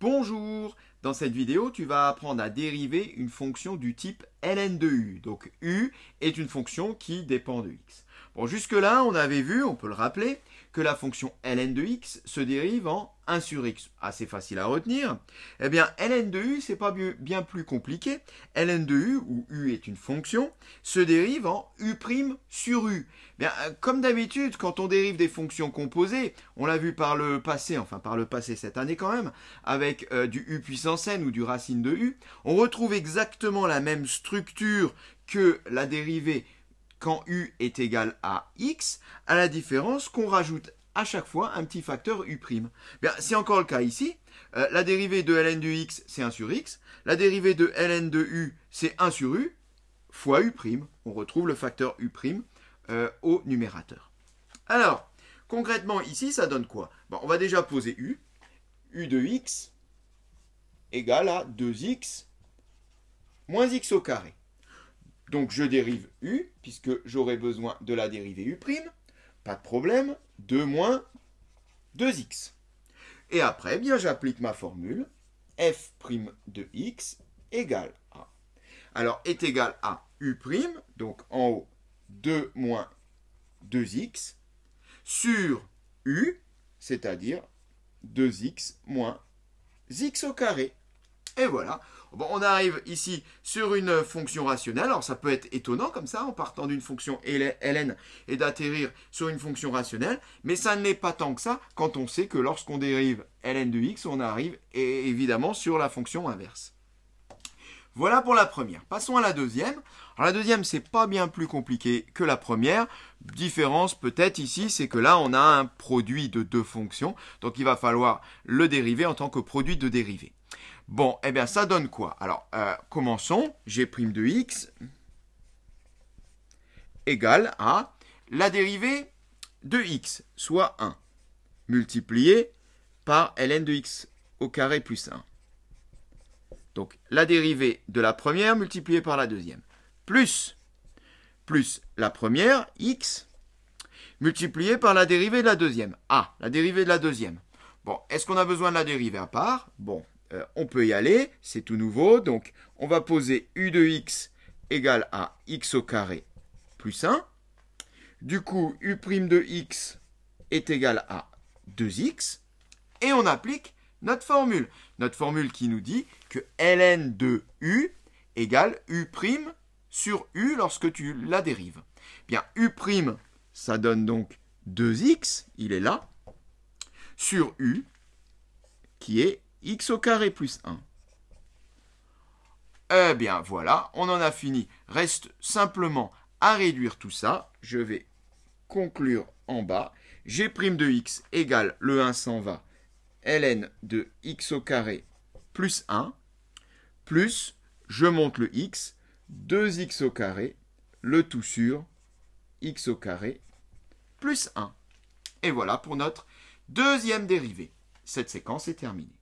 Bonjour dans cette vidéo, tu vas apprendre à dériver une fonction du type ln de u. Donc u est une fonction qui dépend de x. Bon, jusque-là, on avait vu, on peut le rappeler, que la fonction ln de x se dérive en 1 sur x. Assez facile à retenir. Eh bien, ln de u, n'est pas bien plus compliqué. ln de u, où u est une fonction, se dérive en u' sur u. Eh euh, comme d'habitude, quand on dérive des fonctions composées, on l'a vu par le passé, enfin par le passé cette année quand même, avec euh, du u puissance scène ou du racine de U, on retrouve exactement la même structure que la dérivée quand U est égal à X, à la différence qu'on rajoute à chaque fois un petit facteur U'. Bien, c'est encore le cas ici. Euh, la dérivée de ln de x, c'est 1 sur x. La dérivée de ln de u, c'est 1 sur u, fois u'. On retrouve le facteur u' prime euh, au numérateur. Alors, concrètement, ici, ça donne quoi On va déjà poser u. u de x égale à 2x moins x au carré. Donc je dérive u, puisque j'aurai besoin de la dérivée u'. Pas de problème, 2 moins 2x. Et après, eh bien j'applique ma formule f' de x égale à. Alors est égal à u', donc en haut 2 moins 2x, sur u, c'est-à-dire 2x moins x au carré. Et voilà. on arrive ici sur une fonction rationnelle. Alors ça peut être étonnant comme ça, en partant d'une fonction ln et d'atterrir sur une fonction rationnelle, mais ça n'est pas tant que ça quand on sait que lorsqu'on dérive ln de x, on arrive évidemment sur la fonction inverse. Voilà pour la première. Passons à la deuxième. la deuxième, c'est pas bien plus compliqué que la première. Différence peut-être ici, c'est que là, on a un produit de deux fonctions. Donc il va falloir le dériver en tant que produit de dérivée. Bon, eh bien ça donne quoi Alors, euh, commençons. G' de x égale à la dérivée de x, soit 1, multiplié par ln de x au carré plus 1. Donc la dérivée de la première multipliée par la deuxième. Plus, plus la première, x, multipliée par la dérivée de la deuxième. Ah, la dérivée de la deuxième. Bon, est-ce qu'on a besoin de la dérivée à part Bon, euh, on peut y aller, c'est tout nouveau. Donc on va poser u de x égale à x au carré plus 1. Du coup, u' de x est égal à 2x. Et on applique notre formule. Notre formule qui nous dit que ln de u égale u' sur u lorsque tu la dérives. Bien, u', ça donne donc 2x, il est là, sur u, qui est x au carré plus 1. Eh bien voilà, on en a fini. Reste simplement à réduire tout ça. Je vais conclure en bas. G' de x égale le 1 s'en va ln de x au carré plus 1, plus, je monte le x, 2x au carré, le tout sur x au carré plus 1. Et voilà pour notre deuxième dérivée. Cette séquence est terminée.